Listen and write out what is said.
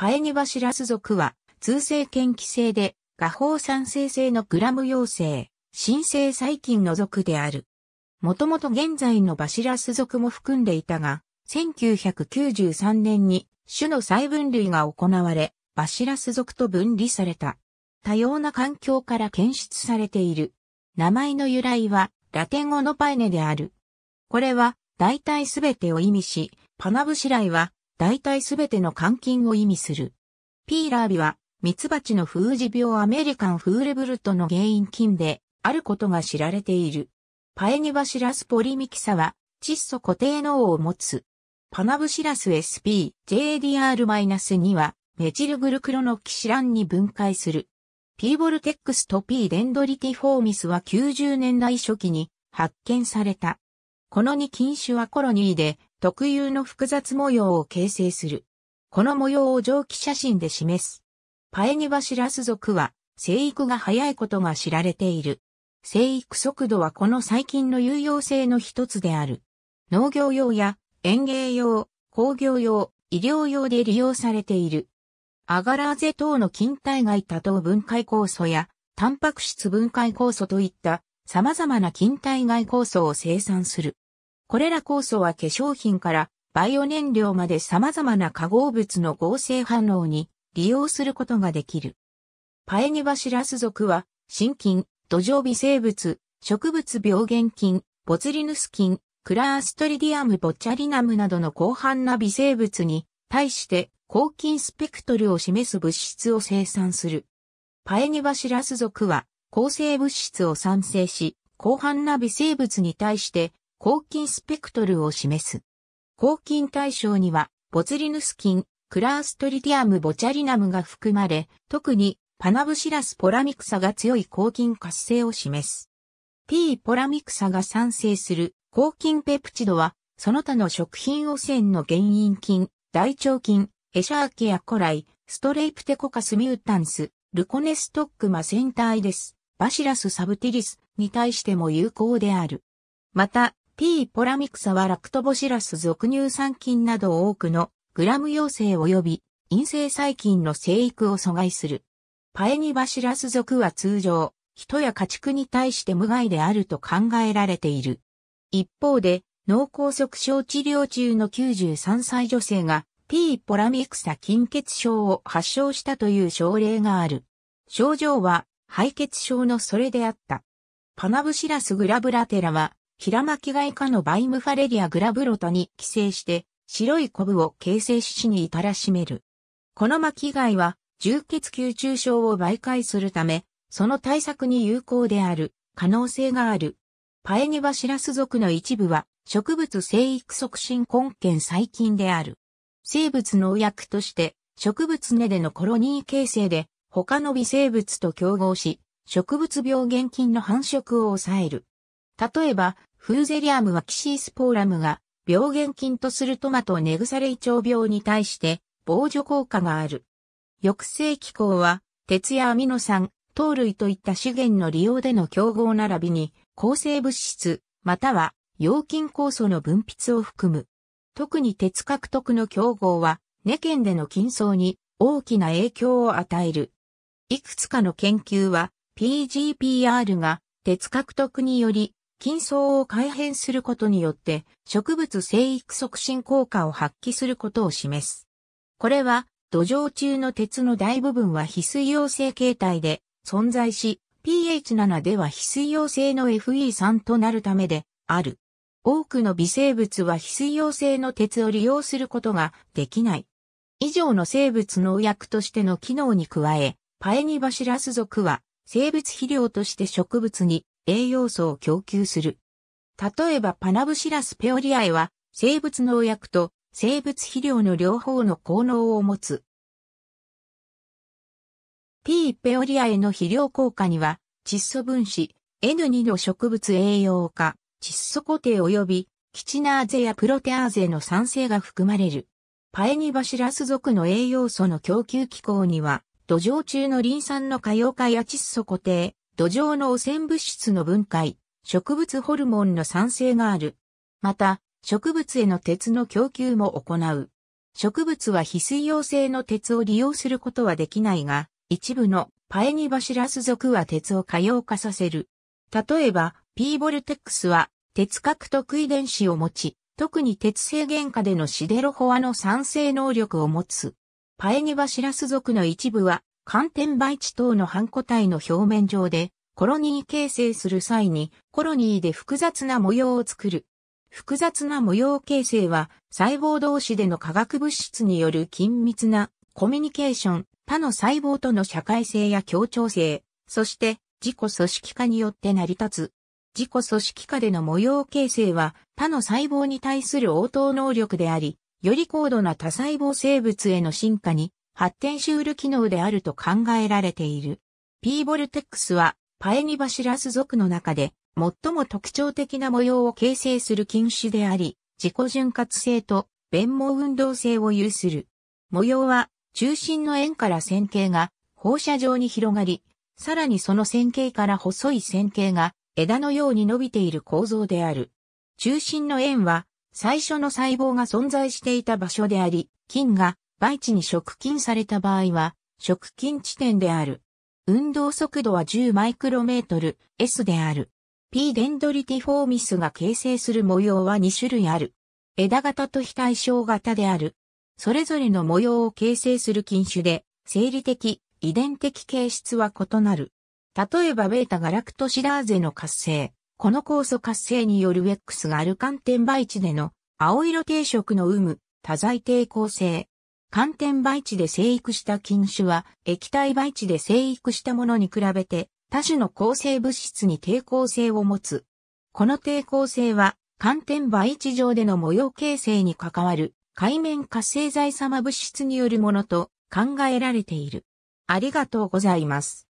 パエニバシラス属は、通性嫌気性で、画法酸性性のグラム陽性、新生細菌の属である。もともと現在のバシラス属も含んでいたが、1993年に種の細分類が行われ、バシラス属と分離された。多様な環境から検出されている。名前の由来は、ラテン語のパエネである。これは、大体すべてを意味し、パナブシライは、大体すべての換金を意味する。ピーラービは、ミツバチの風磁病アメリカンフーレブルトの原因菌で、あることが知られている。パエニバシラスポリミキサは、窒素固定脳を持つ。パナブシラス SP、JDR-2 は、メチルグルクロのキシランに分解する。P ボルテックスと P デンドリティフォーミスは90年代初期に発見された。この2菌種はコロニーで特有の複雑模様を形成する。この模様を蒸気写真で示す。パエニバシラス属は生育が早いことが知られている。生育速度はこの細菌の有用性の一つである。農業用や園芸用、工業用、医療用で利用されている。アガラーゼ等の菌体外多糖分解酵素や、タンパク質分解酵素といった様々な菌体外酵素を生産する。これら酵素は化粧品からバイオ燃料まで様々な化合物の合成反応に利用することができる。パエニバシラス属は、真菌、土壌微生物、植物病原菌、ボツリヌス菌、クラーストリディアムボチャリナムなどの広範な微生物に対して抗菌スペクトルを示す物質を生産する。パエニバシラス属は抗生物質を産生し、広範な微生物に対して抗菌スペクトルを示す。抗菌対象には、ボツリヌス菌、クラーストリティアムボチャリナムが含まれ、特にパナブシラスポラミクサが強い抗菌活性を示す。P ポラミクサが産生する抗菌ペプチドは、その他の食品汚染の原因菌、大腸菌、エシャーケアコライ、ストレイプテコカスミュータンス、ルコネストックマセンタイです。バシラスサブティリスに対しても有効である。また、P. ポラミクサはラクトボシラス属乳酸菌など多くのグラム陽性及び陰性細菌の生育を阻害する。パエニバシラス属は通常、人や家畜に対して無害であると考えられている。一方で、脳梗塞症治療中の93歳女性が P ポラミクサ菌血症を発症したという症例がある。症状は、敗血症のそれであった。パナブシラスグラブラテラは、平巻貝科のバイムファレリアグラブロトに寄生して、白いコブを形成し死に至らしめる。この巻貝は、重血球中症を媒介するため、その対策に有効である、可能性がある。パエニバシラス属の一部は、植物生育促進根源細菌である。生物農薬として、植物根でのコロニー形成で、他の微生物と競合し、植物病原菌の繁殖を抑える。例えば、フーゼリアムはキシースポーラムが病原菌とするトマトネグサレイ腸病に対して防除効果がある。抑制機構は鉄やアミノ酸、糖類といった資源の利用での競合並びに抗生物質、または陽菌酵素の分泌を含む。特に鉄獲得の競合は、根県での菌層に大きな影響を与える。いくつかの研究は、PGPR が鉄獲得により菌層を改変することによって植物生育促進効果を発揮することを示す。これは土壌中の鉄の大部分は非水溶性形態で存在し、pH7 では非水溶性の FE3 となるためである。多くの微生物は非水溶性の鉄を利用することができない。以上の生物農薬としての機能に加え、パエニバシラス属は生物肥料として植物に栄養素を供給する。例えばパナブシラスペオリアエは生物農薬と生物肥料の両方の効能を持つ。P. ペオリアエの肥料効果には窒素分子 N2 の植物栄養化、窒素固定及びキチナーゼやプロテアーゼの酸性が含まれる。パエニバシラス属の栄養素の供給機構には、土壌中のリン酸の可用化や窒素固定、土壌の汚染物質の分解、植物ホルモンの産生がある。また、植物への鉄の供給も行う。植物は非水溶性の鉄を利用することはできないが、一部のパエニバシラス属は鉄を可用化させる。例えば、P ボルテックスは鉄核特異電子を持ち、特に鉄性原価でのシデロホアの酸性能力を持つ。パエニバシラス属の一部は寒天培地等の半個体の表面上で、コロニー形成する際に、コロニーで複雑な模様を作る。複雑な模様形成は、細胞同士での化学物質による緊密なコミュニケーション、他の細胞との社会性や協調性、そして自己組織化によって成り立つ。自己組織化での模様形成は他の細胞に対する応答能力であり、より高度な多細胞生物への進化に発展しうール機能であると考えられている。P ボルテックスはパエニバシラス属の中で最も特徴的な模様を形成する菌種であり、自己潤滑性と弁毛運動性を有する。模様は中心の円から線形が放射状に広がり、さらにその線形から細い線形が枝のように伸びている構造である。中心の円は最初の細胞が存在していた場所であり、菌が売地に食金された場合は、食金地点である。運動速度は10マイクロメートル S である。P デンドリティフォーミスが形成する模様は2種類ある。枝型と非対称型である。それぞれの模様を形成する菌種で、生理的、遺伝的形質は異なる。例えば、ベータガラクトシラーゼの活性。この酵素活性によるウェックスがあルカンテン培地での青色定色の有無、多剤抵抗性、寒天培地で生育した菌種は液体培地で生育したものに比べて多種の抗生物質に抵抗性を持つ。この抵抗性は寒天培地上での模様形成に関わる海面活性剤様物質によるものと考えられている。ありがとうございます。